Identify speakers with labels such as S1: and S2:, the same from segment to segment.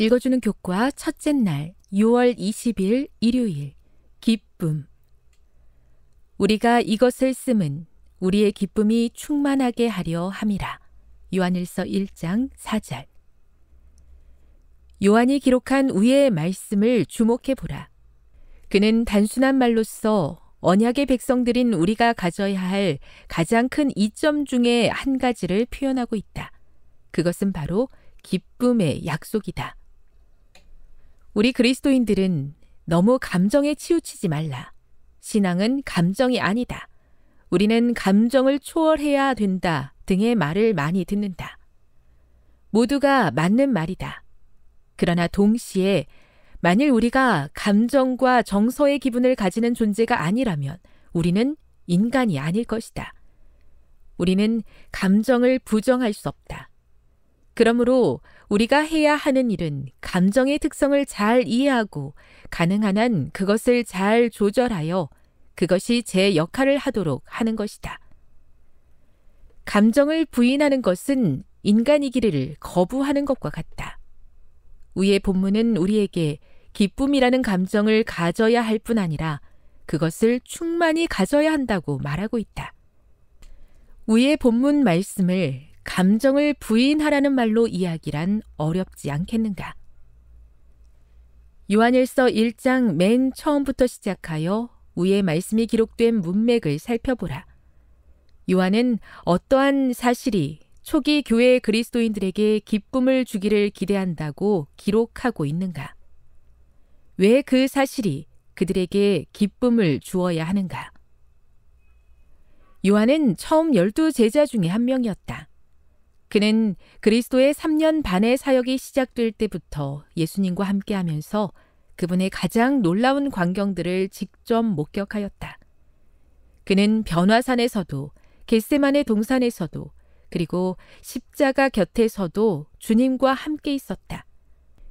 S1: 읽어주는 교과 첫째 날 6월 20일 일요일 기쁨 우리가 이것을 쓰면 우리의 기쁨이 충만하게 하려 함이라. 요한일서 1장 4절 요한이 기록한 위의 말씀을 주목해 보라. 그는 단순한 말로써 언약의 백성들인 우리가 가져야 할 가장 큰 이점 중에 한 가지를 표현하고 있다. 그것은 바로 기쁨의 약속이다. 우리 그리스도인들은 너무 감정에 치우치지 말라. 신앙은 감정이 아니다. 우리는 감정을 초월해야 된다 등의 말을 많이 듣는다. 모두가 맞는 말이다. 그러나 동시에 만일 우리가 감정과 정서의 기분을 가지는 존재가 아니라면 우리는 인간이 아닐 것이다. 우리는 감정을 부정할 수 없다. 그러므로 우리가 해야 하는 일은 감정의 특성을 잘 이해하고 가능한 한 그것을 잘 조절하여 그것이 제 역할을 하도록 하는 것이다. 감정을 부인하는 것은 인간이기를 거부하는 것과 같다. 위의 본문은 우리에게 기쁨이라는 감정을 가져야 할 뿐 아니라 그것을 충만히 가져야 한다고 말하고 있다. 위의 본문 말씀을 감정을 부인하라는 말로 이야기란 어렵지 않겠는가. 요한일서 1장 맨 처음부터 시작하여 위의 말씀이 기록된 문맥을 살펴보라. 요한은 어떠한 사실이 초기 교회 그리스도인들에게 기쁨을 주기를 기대한다고 기록하고 있는가? 왜 그 사실이 그들에게 기쁨을 주어야 하는가? 요한은 처음 열두 제자 중에 한 명이었다. 그는 그리스도의 3년 반의 사역이 시작될 때부터 예수님과 함께 하면서 그분의 가장 놀라운 광경들을 직접 목격하였다. 그는 변화산에서도 겟세만의 동산에서도 그리고 십자가 곁에서도 주님과 함께 있었다.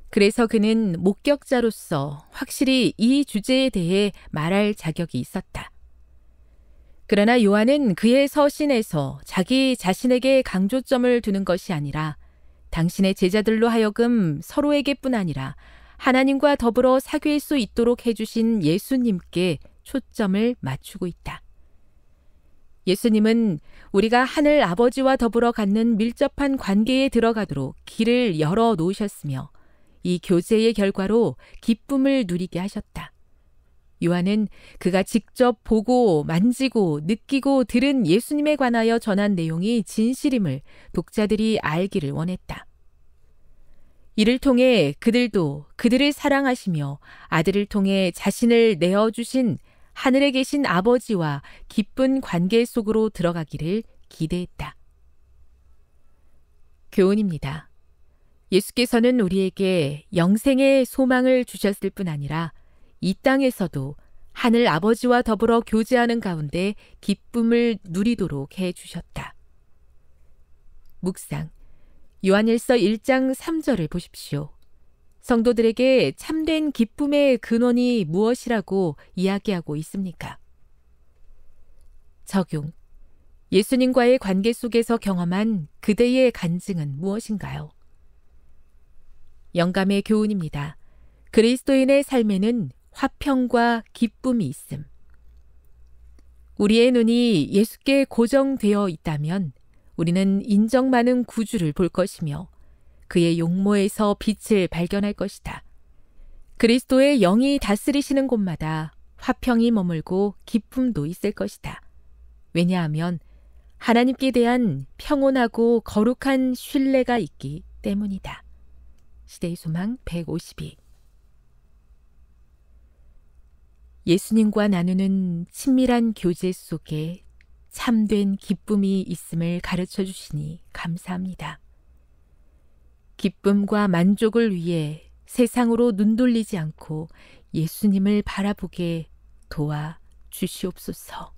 S1: 그래서 그는 목격자로서 확실히 이 주제에 대해 말할 자격이 있었다. 그러나 요한은 그의 서신에서 자기 자신에게 강조점을 두는 것이 아니라 당신의 제자들로 하여금 서로에게뿐 아니라 하나님과 더불어 사귈 수 있도록 해주신 예수님께 초점을 맞추고 있다. 예수님은 우리가 하늘 아버지와 더불어 갖는 밀접한 관계에 들어가도록 길을 열어 놓으셨으며 이 교제의 결과로 기쁨을 누리게 하셨다. 요한은 그가 직접 보고 만지고 느끼고 들은 예수님에 관하여 전한 내용이 진실임을 독자들이 알기를 원했다. 이를 통해 그들도 그들을 사랑하시며 아들을 통해 자신을 내어주신 하늘에 계신 아버지와 기쁜 관계 속으로 들어가기를 기대했다. 교훈입니다. 예수께서는 우리에게 영생의 소망을 주셨을 뿐 아니라 이 땅에서도 하늘 아버지와 더불어 교제하는 가운데 기쁨을 누리도록 해 주셨다. 묵상. 요한일서 1장 3절을 보십시오. 성도들에게 참된 기쁨의 근원이 무엇이라고 이야기하고 있습니까? 적용. 예수님과의 관계 속에서 경험한 그대의 간증은 무엇인가요? 영감의 교훈입니다. 그리스도인의 삶에는 화평과 기쁨이 있음. 우리의 눈이 예수께 고정되어 있다면 우리는 인정 많은 구주를 볼 것이며 그의 용모에서 빛을 발견할 것이다. 그리스도의 영이 다스리시는 곳마다 화평이 머물고 기쁨도 있을 것이다. 왜냐하면 하나님께 대한 평온하고 거룩한 신뢰가 있기 때문이다. 시대의 소망 152 예수님과 나누는 친밀한 교제 속에 참된 기쁨이 있음을 가르쳐 주시니 감사합니다. 기쁨과 만족을 위해 세상으로 눈 돌리지 않고 예수님을 바라보게 도와 주시옵소서.